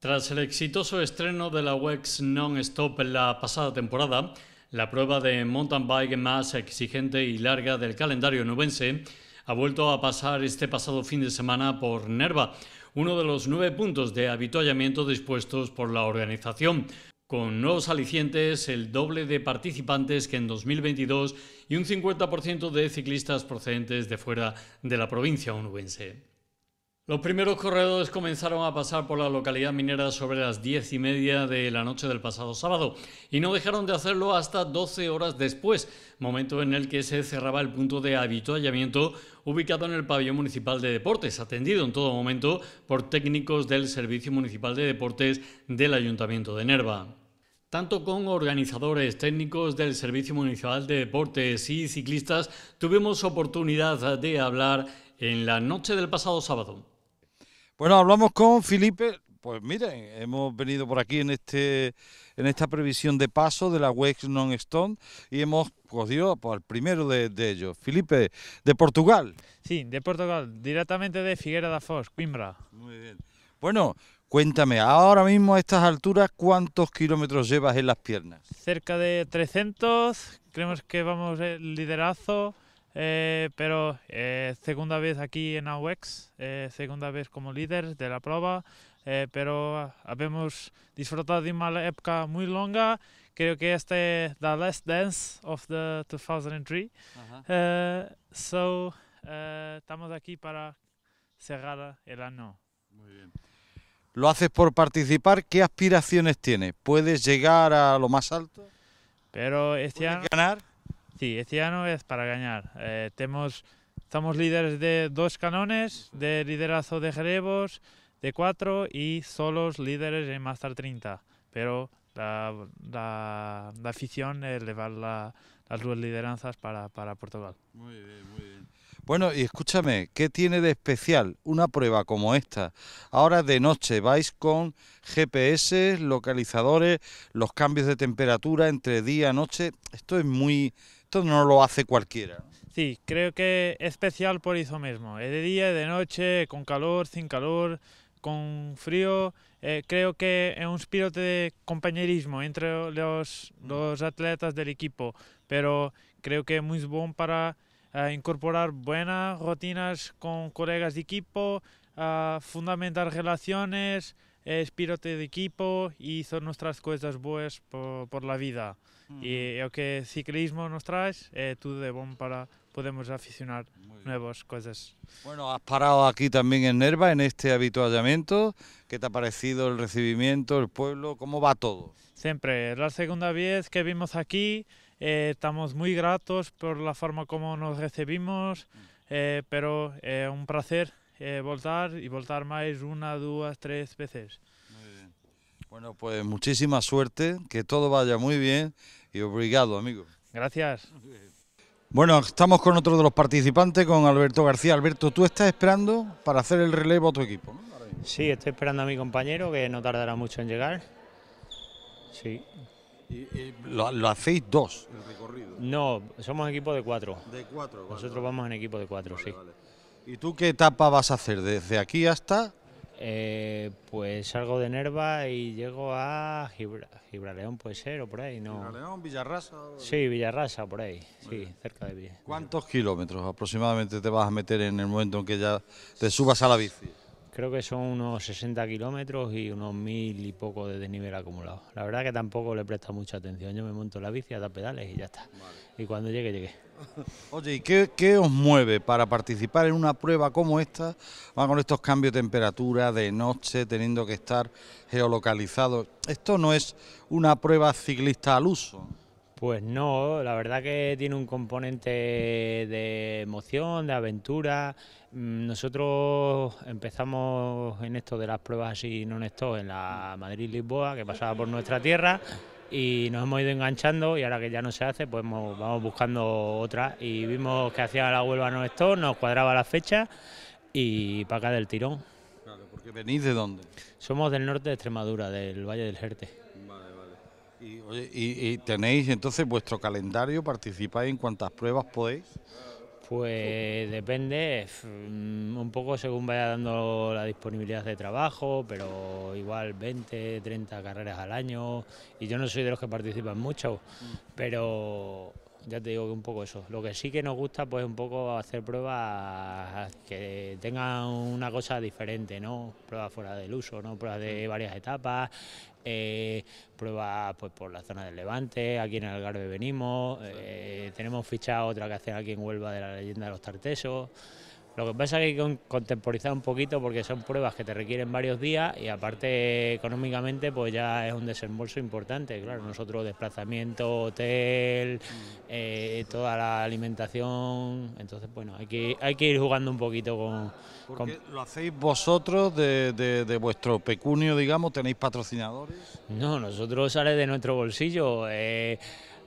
Tras el exitoso estreno de la WEX Non-Stop la pasada temporada, la prueba de mountain bike más exigente y larga del calendario nubense ha vuelto a pasar este pasado fin de semana por Nerva, uno de los nueve puntos de avituallamiento dispuestos por la organización, con nuevos alicientes, el doble de participantes que en 2022 y un 50% de ciclistas procedentes de fuera de la provincia onubense. Los primeros corredores comenzaron a pasar por la localidad minera sobre las diez y media de la noche del pasado sábado y no dejaron de hacerlo hasta 12 horas después, momento en el que se cerraba el punto de habituallamiento ubicado en el pabellón municipal de deportes, atendido en todo momento por técnicos del Servicio Municipal de Deportes del Ayuntamiento de Nerva tanto con organizadores técnicos del Servicio Municipal de Deportes y ciclistas, tuvimos oportunidad de hablar en la noche del pasado sábado. Bueno, hablamos con Felipe. Pues miren, hemos venido por aquí en este en esta previsión de paso de la Wex Non Stone y hemos cogido por pues, el primero de, ellos, Felipe, de Portugal. Sí, de Portugal, directamente de Figuera da Foz, Coimbra. Muy bien. Bueno, Cuéntame, ahora mismo a estas alturas, ¿cuántos kilómetros llevas en las piernas? Cerca de 300, creemos que vamos el liderazo, eh, pero eh, segunda vez aquí en AUEX, eh, segunda vez como líder de la prueba, eh, pero hemos ah, disfrutado de una época muy longa. Creo que este es The Last Dance of the 2003. so, estamos aquí para cerrar el año. Muy bien. Lo haces por participar. ¿Qué aspiraciones tienes? ¿Puedes llegar a lo más alto? Pero este ¿Puedes ganar? Sí, este año es para ganar. Eh, tenemos, estamos líderes de dos canones, de liderazo de Jerebos, de cuatro y solos líderes en Master 30. Pero la, la, afición es eh, elevar las dos lideranzas para, para Portugal. Muy bien, muy bien. Bueno, y escúchame, ¿qué tiene de especial una prueba como esta? Ahora de noche vais con GPS, localizadores, los cambios de temperatura entre día y noche. Esto es muy esto no lo hace cualquiera. Sí, creo que es especial por eso mismo. Es de día, de noche, con calor, sin calor, con frío. Eh, creo que es un espíritu de compañerismo entre los, atletas del equipo, pero creo que es muy bueno para eh, incorporar buenas rutinas con colegas de equipo, eh, fundamentar relaciones, espíritu de equipo y son nuestras cosas buenas por la vida. Y lo eh, que ciclismo nos traes, eh, tú de bon para podemos aficionar nuevas cosas. Bueno, has parado aquí también en Nerva, en este habituallamiento. ¿Qué te ha parecido el recibimiento, el pueblo? ¿Cómo va todo? Siempre, la segunda vez que vimos aquí, eh, estamos muy gratos por la forma como nos recibimos, mm. pero es un placer voltar y voltar más una, dos, tres veces. Bueno, pues muchísima suerte, que todo vaya muy bien y obrigado, amigo. Gracias. Bueno, estamos con otro de los participantes, con Alberto García. Alberto, tú estás esperando para hacer el relevo a tu equipo, ¿no? Sí, estoy esperando a mi compañero, que no tardará mucho en llegar. Sí. lo, hacéis dos el recorrido? No, somos equipo de cuatro. De cuatro, Nosotros vamos en equipo de cuatro, sí. ¿Y tú qué etapa vas a hacer? ¿Desde aquí hasta...? Eh, pues salgo de Nerva y llego a Gibraleón, puede ser, o por ahí, ¿no? Gibraleón, Villarrasa. Sí, Villarrasa, por ahí, sí, cerca de Villarrasa. ¿Cuántos kilómetros aproximadamente te vas a meter en el momento en que ya te subas a la bici? creo que son unos 60 kilómetros y unos mil y poco de desnivel acumulado. La verdad que tampoco le presta mucha atención. Yo me monto la bici a dar pedales y ya está. Y cuando llegue, llegue. Oye, ¿y qué, os mueve para participar en una prueba como esta? con estos cambios de temperatura, de noche, teniendo que estar geolocalizado. Esto no es una prueba ciclista al uso. Pues no, la verdad que tiene un componente de emoción, de aventura. Mm, nosotros empezamos en esto de las pruebas y no en esto, en la Madrid-Lisboa, que pasaba por nuestra tierra, y nos hemos ido enganchando y ahora que ya no se hace, pues vamos buscando otra. Y vimos que hacía la Huelva no esto, nos cuadraba la fecha y para acá del tirón. Claro, porque venís de dónde? Somos del norte de Extremadura, del Valle del Jerte. Y, tenéis entonces vuestro calendario, participáis en cuantas pruebas podéis. Pues depende, mm, un poco según vaya dando la disponibilidad de trabajo, pero igual 20, 30 carreras al año. Y yo no soy de los que participan mucho, mm. pero ya te digo que un poco eso. Lo que sí que nos gusta pues un poco hacer pruebas que tengan una cosa diferente, ¿no? Pruebas fuera del uso, ¿no? Pruebas de mm. varias etapas, eh, pruebas pues por la zona del Levante, aquí en el Algarve venimos, eh, tenemos fichado otra que hacen aquí en Huelva de la leyenda de los Tartesos. Lo que pasa es que hay que contemporizar un poquito porque son pruebas que te requieren varios días y aparte económicamente pues ya es un desembolso importante. Claro, nosotros desplazamiento, hotel, eh, toda la alimentación. Entonces, bueno, hay que, hay que ir jugando un poquito con... ¿Lo hacéis vosotros de, vuestro pecunio, digamos? ¿Tenéis patrocinadores? No, nosotros sale de nuestro bolsillo. Eh,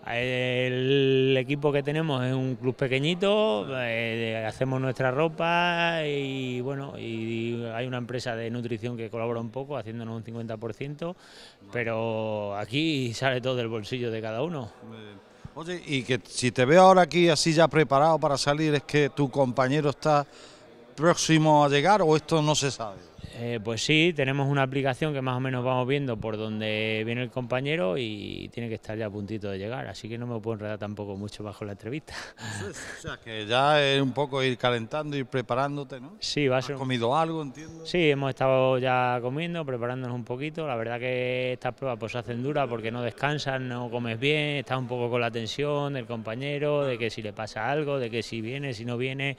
el equipo que tenemos es un club pequeñito, eh, hacemos nuestra ropa y bueno, y hay una empresa de nutrición que colabora un poco, haciéndonos un 50%, pero aquí sale todo del bolsillo de cada uno. Oye, y que si te veo ahora aquí así ya preparado para salir, es que tu compañero está próximo a llegar o esto no se sabe. Eh, pues sí, tenemos una aplicación que más o menos vamos viendo por donde viene el compañero y tiene que estar ya a puntito de llegar, así que no me puedo enredar tampoco mucho bajo la entrevista. o sea, que ya es un poco ir calentando, y preparándote, ¿no? Sí, va a ser. comido algo, entiendo? Sí, hemos estado ya comiendo, preparándonos un poquito. La verdad que estas pruebas pues se hacen duras porque no descansas, no comes bien, estás un poco con la tensión del compañero, de que si le pasa algo, de que si viene, si no viene.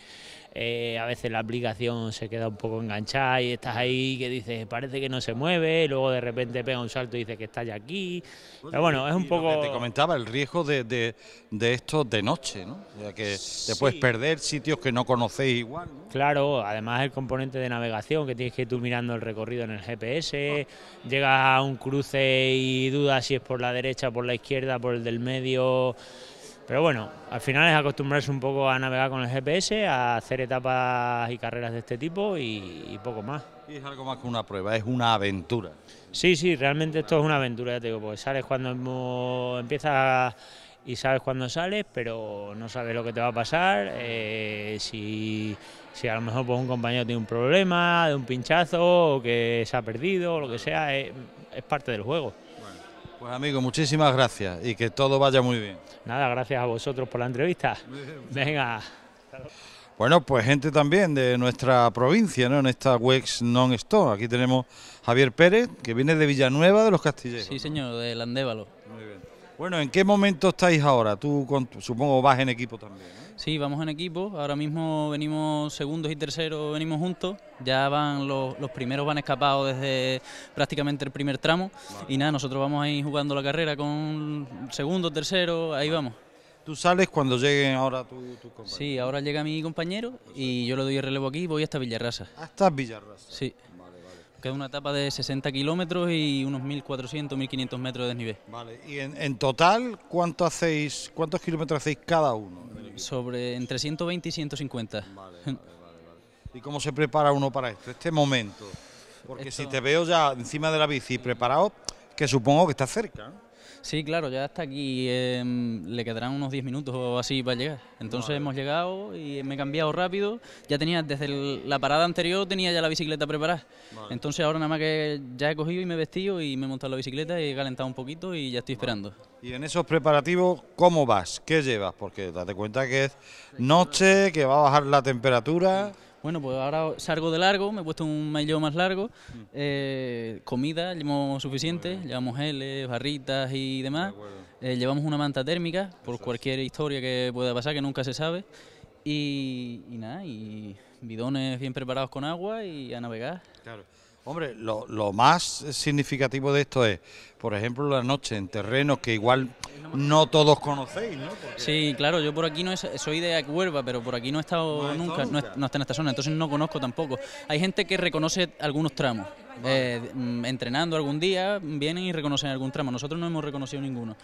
Eh, a veces la aplicación se queda un poco enganchada y estás ahí que dice, parece que no se mueve, luego de repente pega un salto y dice que está ya aquí. Pero bueno, es un poco... Te comentaba el riesgo de, esto de noche, ¿no? O que te puedes perder sitios que no conocéis igual. Claro, además el componente de navegación, que tienes que ir tú mirando el recorrido en el GPS, ah. llegas a un cruce y dudas si es por la derecha, por la izquierda, por el del medio... Pero bueno, al final es acostumbrarse un poco a navegar con el GPS, a hacer etapas y carreras de este tipo y poco más. Y es algo más que una prueba, es una aventura. Sí, sí, realmente esto es una aventura, ya te digo, porque sales cuando empieza y sabes cuando sales, pero no sabes lo que te va a pasar, eh, si, a lo mejor pues, un compañero tiene un problema, de un pinchazo, o que se ha perdido, o lo que sea, es, es parte del juego. Bueno, pues amigo, muchísimas gracias y que todo vaya muy bien. Nada, gracias a vosotros por la entrevista. Venga. Bueno, pues gente también de nuestra provincia, ¿no? En esta Wex Non Stop. Aquí tenemos Javier Pérez, que viene de Villanueva de los Castilleros. Sí, señor, de Landévalo. Muy bien. Bueno, ¿en qué momento estáis ahora? Tú con, supongo vas en equipo también. Sí, vamos en equipo. Ahora mismo venimos segundos y terceros, venimos juntos. Ya van los, primeros van escapados desde prácticamente el primer tramo. Y nada, nosotros vamos ahí jugando la carrera con segundo, tercero, ahí vamos. Tú sales cuando lleguen ahora tus compañeros. Sí, ahora llega mi compañero y yo le doy el relevo aquí y voy hasta Villarrasa. ¿Hasta ah, Villarrasa? Sí. Vale, vale. Queda una etapa de 60 kilómetros y unos 1.400, 1.500 metros de desnivel. Vale, y en, total, ¿cuánto hacéis, ¿cuántos kilómetros hacéis cada uno? Sobre entre 120 y 150. Vale, vale, vale, ¿Y cómo se prepara uno para esto, este momento? Porque si te veo ya encima de la bici preparado, que supongo que está cerca. ¿eh? Sí, claro, ya hasta aquí em, le quedarán unos 10 minutos o así para llegar. Entonces hemos llegado y me he cambiado rápido. Ya tenía, desde la parada anterior tenía ya la bicicleta preparada. Entonces ahora nada más que ya he cogido y me he vestido y me he montado la bicicleta y he calentado un poquito y ya estoy esperando. Y en esos preparativos, ¿cómo vas? ¿Qué llevas? Porque date cuenta que es noche, que va a bajar la temperatura. Bueno, pues ahora salgo de largo, me he puesto un maillot más largo, mm. eh, comida, llevamos suficiente, llevamos geles, barritas y demás, eh, llevamos una manta térmica por cualquier historia que pueda pasar, que nunca se sabe, y, y nada, y bidones bien preparados con agua y a navegar. Claro. Hombre, lo, más significativo de esto es, por ejemplo, la noche en terrenos que igual no todos conocéis, ¿no? sí, claro, yo por aquí no soy de Huelva, pero por aquí no he estado nunca, No, está en esta zona, entonces no conozco tampoco. Hay gente que reconoce algunos tramos, eh, mm, entrenando algún día, vienen y reconocen algún tramo, nosotros no hemos reconocido ninguno.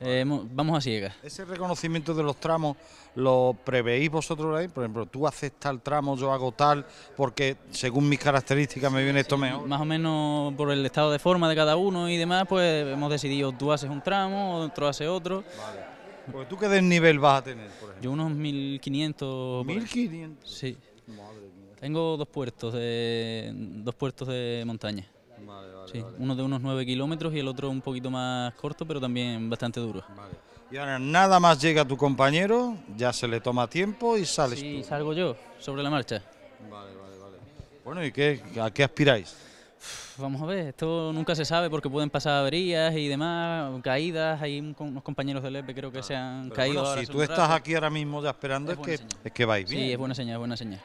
Eh, vamos a ciegas. Ese reconocimiento de los tramos, ¿lo preveís vosotros ahí? Por ejemplo, tú haces tal tramo, yo hago tal, porque según mis características me viene esto mejor. Más o menos por el estado de forma de cada uno y demás, pues hemos decidido tú haces un tramo, otro hace otro. Vale. Pues tú qué desnivel vas a tener, por ejemplo. Yo unos 1500. 1500. Sí. Tengo dos puertos de dos puertos de montaña. Vale, Uno de unos 9 kilómetros y el otro un poquito más corto, pero también bastante duro. Y ahora nada más llega tu compañero, ya se le toma tiempo y sales sí, tú. salgo yo, sobre la marcha. Vale, vale, vale. Bueno, ¿y qué, a qué aspiráis? Vamos a ver, esto nunca se sabe porque pueden pasar averías y demás, caídas, hay unos compañeros del EPE e creo que ah, se han caído. si tú estás aquí ahora mismo ya esperando es, que, es que vais bien. Sí, es buena señal, es buena señal.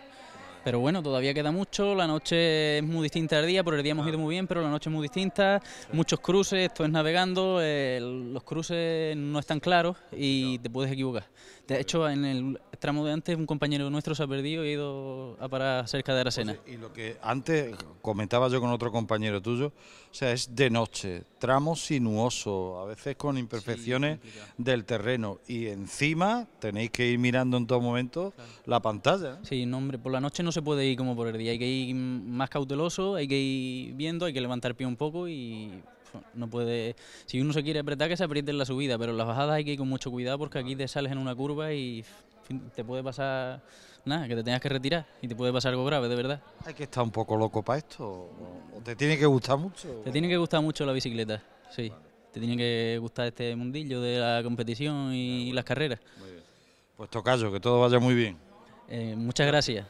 Pero bueno, todavía queda mucho, la noche es muy distinta al día, por el día hemos ido muy bien, pero la noche es muy distinta, muchos cruces, esto es navegando, los cruces no están claros y te puedes equivocar. De hecho, en el tramo de antes un compañero nuestro se ha perdido y ha ido a parar cerca de Aracena. y lo que antes comentaba yo con otro compañero tuyo, o sea, es de noche, tramo sinuoso, a veces con imperfecciones del terreno y encima tenéis que ir mirando en todo momento la pantalla. Sí, hombre, por la noche no se puede ir como por el día, hay que ir más cauteloso, hay que ir viendo, hay que levantar pie un poco y no puede... Si uno se quiere apretar, que se aprieten en la subida, pero las bajadas hay que ir con mucho cuidado porque aquí te sales en una curva y te puede pasar nada, que te tengas que retirar y te puede pasar algo grave, de verdad. Hay que estar un poco loco para esto, te tiene que gustar mucho. Te tiene que gustar mucho la bicicleta, sí. Te tiene que gustar este mundillo de la competición y las carreras. Muy bien. Pues tocayo, que todo vaya muy bien. Eh, muchas gracias.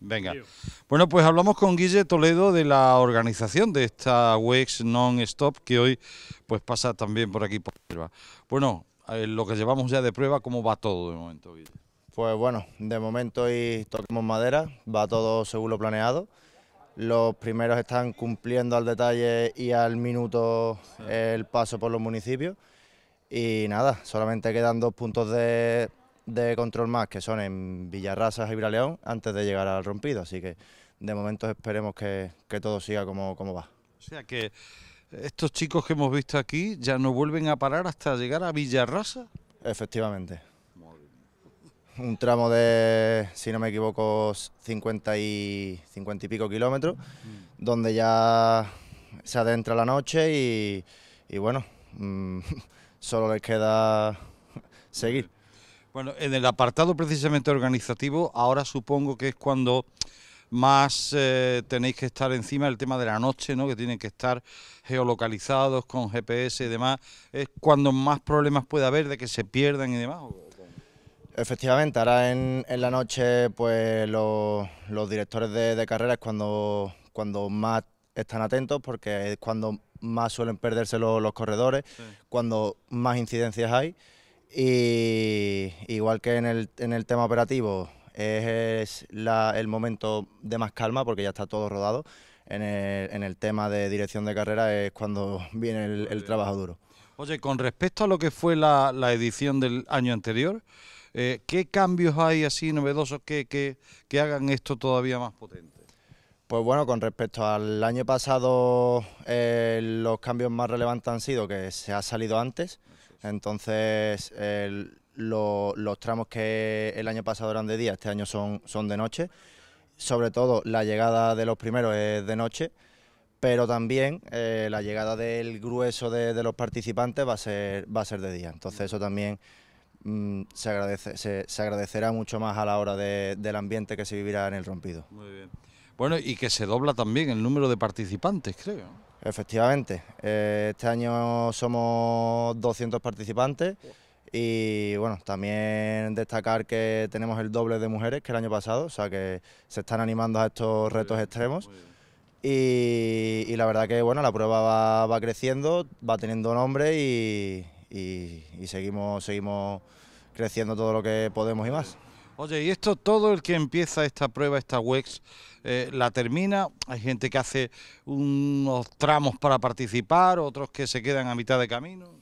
Venga. Bueno, pues hablamos con Guille Toledo de la organización de esta WEX Non-Stop que hoy pues pasa también por aquí por prueba. Bueno, eh, lo que llevamos ya de prueba, ¿cómo va todo de momento, Guille? Pues bueno, de momento hoy toquemos madera, va todo según lo planeado. Los primeros están cumpliendo al detalle y al minuto el paso por los municipios. Y nada, solamente quedan dos puntos de de control más que son en Villarrasas y Braleón antes de llegar al rompido. Así que de momento esperemos que, todo siga como, como va. O sea que estos chicos que hemos visto aquí ya no vuelven a parar hasta llegar a Villarrasa. Efectivamente. Un tramo de, si no me equivoco, 50 y, 50 y pico kilómetros, mm. donde ya se adentra la noche y, bueno, mm, solo les queda seguir. Bueno, en el apartado precisamente organizativo, ahora supongo que es cuando más eh, tenéis que estar encima del tema de la noche, ¿no? que tienen que estar geolocalizados con GPS y demás. ¿Es cuando más problemas puede haber de que se pierdan y demás? Efectivamente, ahora en, la noche pues los, directores de, carreras cuando, cuando más están atentos porque es cuando más suelen perderse los, corredores, cuando más incidencias hay. Y igual que en el, tema operativo, es, el momento de más calma porque ya está todo rodado. En el, tema de dirección de carrera es cuando viene el, trabajo duro. Oye, con respecto a lo que fue la, edición del año anterior, eh, ¿qué cambios hay así novedosos que, que hagan esto todavía más potente? Pues bueno, con respecto al año pasado, eh, los cambios más relevantes han sido que se ha salido antes, entonces los tramos que el año pasado eran de día, este año son, son de noche. Sobre todo la llegada de los primeros es de noche, pero también eh, la llegada del grueso de, los participantes va a ser, va a ser de día. Entonces eso también mm, se, agradece, se, agradecerá mucho más a la hora del ambiente que se vivirá en el rompido. Muy bien. Bueno, y que se dobla también el número de participantes, creo. Efectivamente, eh, este año somos 200 participantes y bueno, también destacar que tenemos el doble de mujeres que el año pasado, o sea que se están animando a estos retos extremos. Y, la verdad que bueno, la prueba va, creciendo, va teniendo nombre y, y seguimos, seguimos creciendo todo lo que podemos y más. Oye, y esto todo el que empieza esta prueba, esta WEX, eh, la termina. Hay gente que hace unos tramos para participar, otros que se quedan a mitad de camino.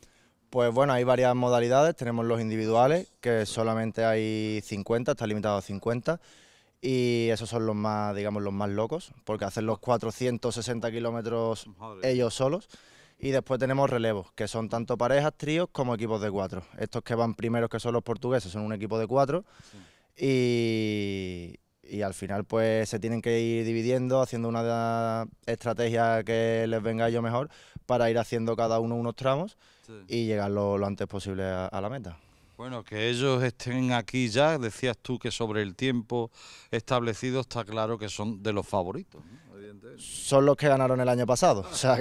Pues bueno, hay varias modalidades. Tenemos los individuales, que solamente hay 50, está limitado a 50. Y esos son los más, digamos, los más locos, porque hacen los 460 kilómetros ellos solos. Y después tenemos relevos, que son tanto parejas, tríos como equipos de cuatro. Estos que van primeros, que son los portugueses, son un equipo de cuatro. Y, al final pues se tienen que ir dividiendo, haciendo una estrategia que les venga yo mejor para ir haciendo cada uno unos tramos y llegar lo, antes posible a, la meta. Bueno, que ellos estén aquí ya, decías tú que sobre el tiempo establecido está claro que son de los favoritos. Son los que ganaron el año pasado, o sea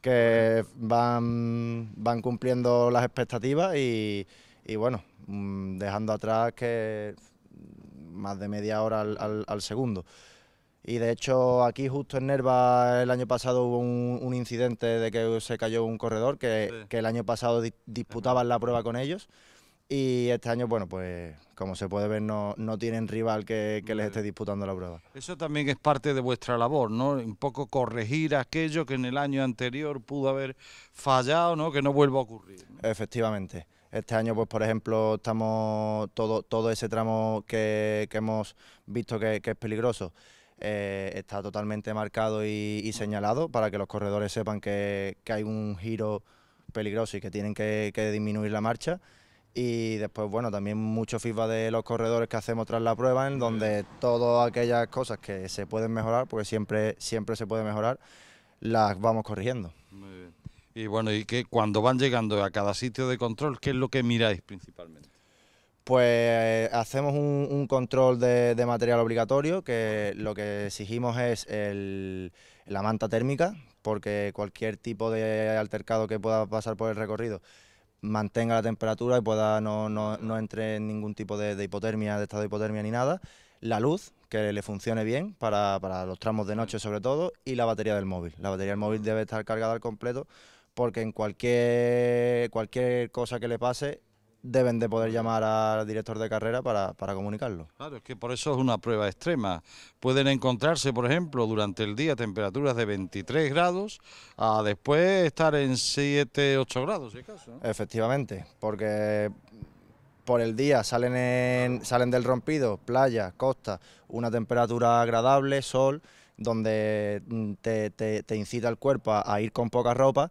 que, ah, van, van cumpliendo las expectativas y bueno, Mm, dejando atrás que más de media hora al, segundo. Y de hecho aquí justo en Nerva el año pasado hubo un, incidente de que se cayó un corredor que, el año pasado disputaban la prueba con ellos. Y este año, bueno, pues como se puede ver, no, tienen rival que, les esté disputando la prueba. Eso también es parte de vuestra labor, ¿no? Un poco corregir aquello que en el año anterior pudo haber fallado, ¿no? Que no vuelva a ocurrir. Efectivamente. Este año, pues por ejemplo, estamos todo, todo ese tramo que, que hemos visto que, es peligroso. Eh, está totalmente marcado y, señalado para que los corredores sepan que, hay un giro peligroso y que tienen que, disminuir la marcha. Y después, bueno, también mucho feedback de los corredores que hacemos tras la prueba, en donde todas aquellas cosas que se pueden mejorar, porque siempre, siempre se puede mejorar, las vamos corrigiendo. Muy bien. Y bueno, y que cuando van llegando a cada sitio de control, ¿qué es lo que miráis principalmente? Pues hacemos un, control de, material obligatorio, que lo que exigimos es la manta térmica, porque cualquier tipo de altercado que pueda pasar por el recorrido mantenga la temperatura y pueda no, entre en ningún tipo de, hipotermia, de estado de hipotermia ni nada. La luz, que le funcione bien para, para los tramos de noche sobre todo, y la batería del móvil. La batería del móvil debe estar cargada al completo porque en cualquier, cualquier cosa que le pase deben de poder llamar al director de carrera para, para, comunicarlo. Claro, es que por eso es una prueba extrema. Pueden encontrarse, por ejemplo, durante el día temperaturas de 23 grados a después estar en 7, 8 grados, si acaso. Efectivamente, porque por el día salen, salen del rompido, playa, costa, una temperatura agradable, sol, donde mm, te, incita el cuerpo a ir con poca ropa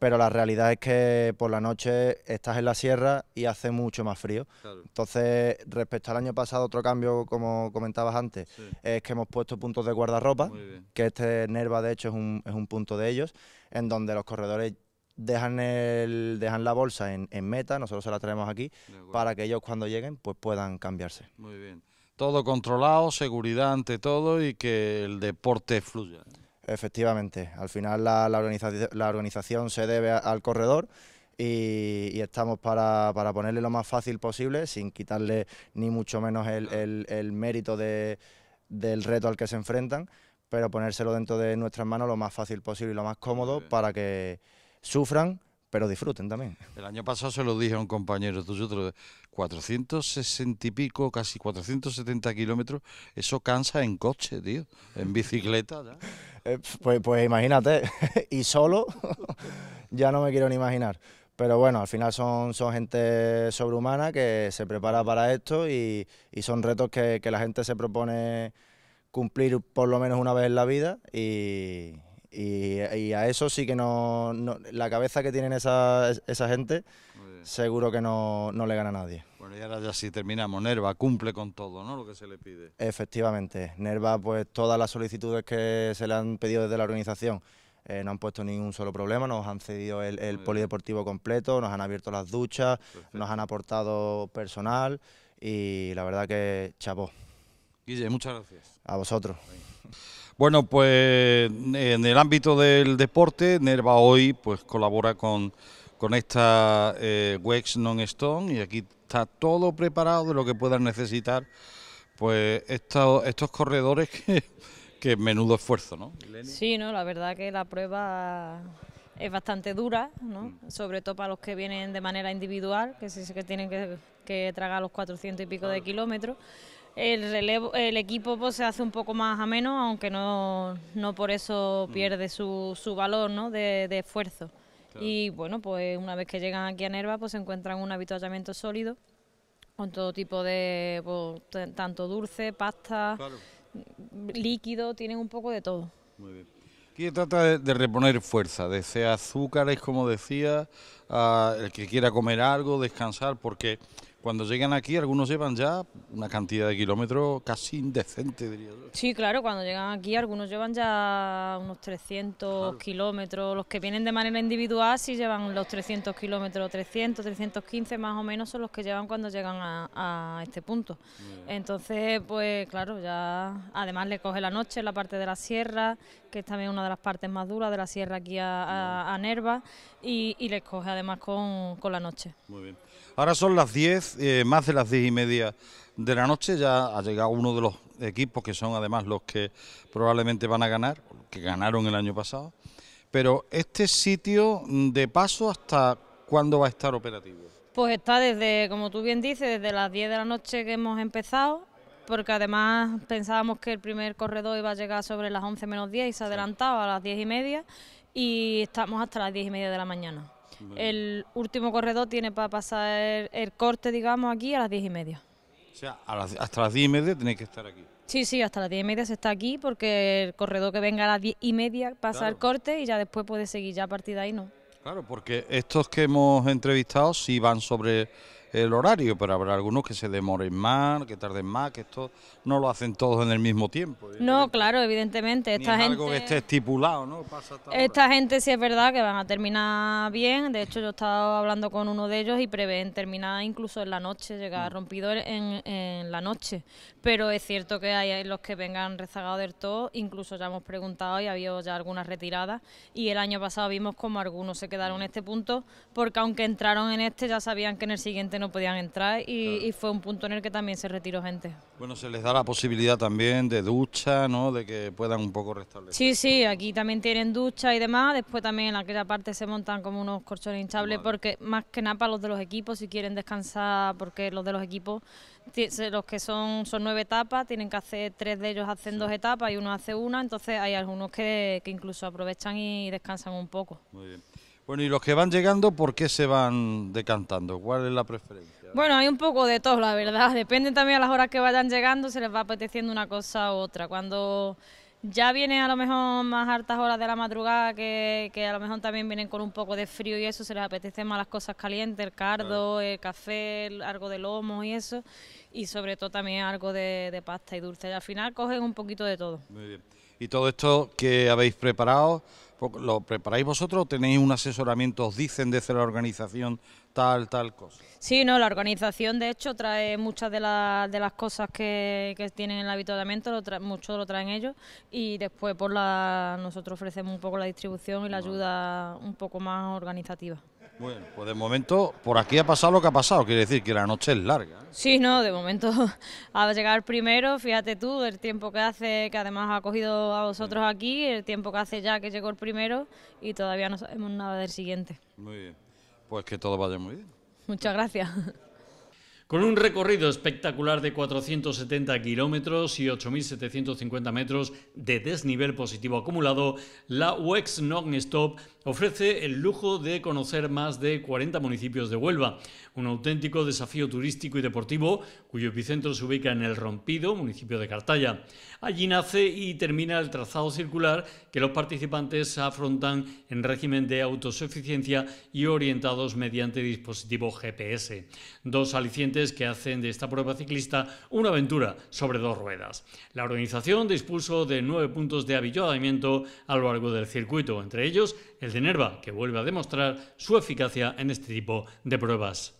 pero la realidad es que por la noche estás en la sierra y hace mucho más frío. Entonces, respecto al año pasado, otro cambio, como comentabas antes, es que hemos puesto puntos de guardarropa, que este Nerva de hecho es un, punto de ellos, en donde los corredores dejan, el, dejan la bolsa en, meta, nosotros se la traemos aquí, para que ellos cuando lleguen pues puedan cambiarse. Muy bien. Todo controlado, seguridad ante todo y que el deporte fluya. Efectivamente, al final la, organización, se debe al corredor y, estamos para, ponerle lo más fácil posible, sin quitarle ni mucho menos el, mérito del reto al que se enfrentan, pero ponérselo dentro de nuestras manos lo más fácil posible y lo más cómodo para que sufran pero disfruten también. El año pasado se lo dije a un compañero tuyo, 460 y pico, casi 470 kilómetros, eso cansa en coche, tío, en bicicleta. Eh, pues, pues imagínate, y solo ya no me quiero ni imaginar. Pero bueno, al final son, son gente sobrehumana que se prepara para esto y, son retos que, que la gente se propone cumplir por lo menos una vez en la vida y, y, a eso sí que no, La cabeza que tienen esa, esa gente, seguro que no, le gana a nadie. Bueno, y ahora ya si terminamos. Nerva cumple con todo, ¿no? Lo que se le pide. Efectivamente. Nerva, pues todas las solicitudes que se le han pedido desde la organización eh, no han puesto ningún solo problema, nos han cedido el, polideportivo completo, nos han abierto las duchas, nos han aportado personal y la verdad que chapó. Guille, muchas gracias. A vosotros. Bueno, pues en el ámbito del deporte, Nerva hoy pues colabora con, con esta eh, Wex Non-Stone y aquí está todo preparado de lo que puedan necesitar pues estos, estos corredores que, que menudo esfuerzo, ¿no? Sí, no, la verdad que la prueba es bastante dura, ¿no? Mm. sobre todo para los que vienen de manera individual, que sí que tienen que, tragar los 400 y pico de kilómetros, el, relevo, el equipo pues, se hace un poco más ameno, aunque no, por eso mm. pierde su, su valor ¿no? de, esfuerzo. Y bueno, pues una vez que llegan aquí a Nerva, pues se encuentran un habituallamiento sólido con todo tipo de, pues, tanto dulce, pasta, líquido, tienen un poco de todo. Muy bien. trata de, reponer fuerza, de azúcares como decía, ah, el que quiera comer algo, descansar, porque cuando llegan aquí, algunos llevan ya una cantidad de kilómetros casi indecente, diría yo. Sí, claro, cuando llegan aquí, algunos llevan ya unos 300 kilómetros. Los que vienen de manera individual sí llevan los 300 kilómetros, 300, 315 más o menos son los que llevan cuando llegan a, este punto. Entonces, pues claro, ya además le coge la noche la parte de la sierra, que es también una de las partes más duras de la sierra aquí a, Nerva, y, les coge además con, con la noche. Muy bien. Ahora son las 10. Eh, más de las diez y media de la noche, ya ha llegado uno de los equipos que son además los que probablemente van a ganar, que ganaron el año pasado. Pero este sitio mm, de paso, ¿hasta cuándo va a estar operativo? Pues está desde, como tú bien dices, desde las 10 de la noche que hemos empezado, porque además pensábamos que el primer corredor iba a llegar sobre las 11 menos 10 y se adelantaba a las diez y media, y estamos hasta las 10 y media de la mañana. El último corredor tiene para pasar el corte, digamos, aquí a las diez y media. O sea, hasta las diez y media tenéis que estar aquí. Sí, sí, hasta las diez y media se está aquí porque el corredor que venga a las diez y media pasa el corte y ya después puede seguir ya a partir de ahí, ¿no? Claro, porque estos que hemos entrevistado sí van sobre el horario, pero habrá algunos que se demoren más, que tarden más, que esto no lo hacen todos en el mismo tiempo. No, claro, evidentemente. Esta gente, algo que esté estipulado, ¿no? esta gente sí es verdad que van a terminar bien. De hecho, yo he estado hablando con uno de ellos y prevén terminar incluso en la noche, llegar a mm. rompido en, la noche. Pero es cierto que hay los que vengan rezagados del todo, incluso ya hemos preguntado y ha habido ya algunas retiradas. Y el año pasado vimos como algunos se quedaron en mm. este punto, porque aunque entraron en este ya sabían que en el siguiente no podían entrar y, fue un punto en el que también se retiró gente. Bueno, se les da la posibilidad también de ducha, ¿no? De que puedan un poco restablecer. Sí, sí, aquí también tienen ducha y demás. Después también en aquella parte se montan como unos corchones hinchables porque más que nada para los de los equipos si quieren descansar, porque los de los equipos, los que son, son nueve etapas, tienen que hacer tres de ellos hacen dos etapas y uno hace una, entonces hay algunos que, que incluso aprovechan y descansan un poco. Muy bien. Bueno, y los que van llegando, ¿por qué se van decantando? ¿Cuál es la preferencia? Bueno, hay un poco de todo, la verdad. Depende también a las horas que vayan llegando, se les va apeteciendo una cosa u otra. Cuando ya vienen a lo mejor más altas horas de la madrugada, que, a lo mejor también vienen con un poco de frío y eso, se les apetece más las cosas calientes, el cardo, el café, algo de lomo y eso, y sobre todo también algo de, de pasta y dulce. Y al final cogen un poquito de todo. Muy bien. Y todo esto que habéis preparado, ¿Lo preparáis vosotros o tenéis un asesoramiento? ¿Os dicen desde la organización tal, tal cosa? Sí, no, la organización de hecho trae muchas de, de las cosas que, tienen en el habituamiento, lo mucho lo traen ellos y después por la, nosotros ofrecemos un poco la distribución y la ayuda un poco más organizativa. Bueno, pues de momento por aquí ha pasado lo que ha pasado, quiere decir que la noche es larga. ¿eh? Sí, no, de momento a llegar primero, fíjate tú, el tiempo que hace, que además ha cogido a vosotros aquí, el tiempo que hace ya que llegó el primero y todavía no sabemos nada del siguiente. Muy bien, pues que todo vaya muy bien. Muchas gracias. Con un recorrido espectacular de 470 kilómetros y 8.750 metros de desnivel positivo acumulado, la UX Non-Stop ofrece el lujo de conocer más de 40 municipios de Huelva. Un auténtico desafío turístico y deportivo cuyo epicentro se ubica en El Rompido, municipio de Cartaya. Allí nace y termina el trazado circular que los participantes afrontan en régimen de autosuficiencia y orientados mediante dispositivo GPS. Dos alicientes que hacen de esta prueba ciclista una aventura sobre dos ruedas. La organización dispuso de nueve puntos de avilladamiento a lo largo del circuito, entre ellos el de Nerva, que vuelve a demostrar su eficacia en este tipo de pruebas.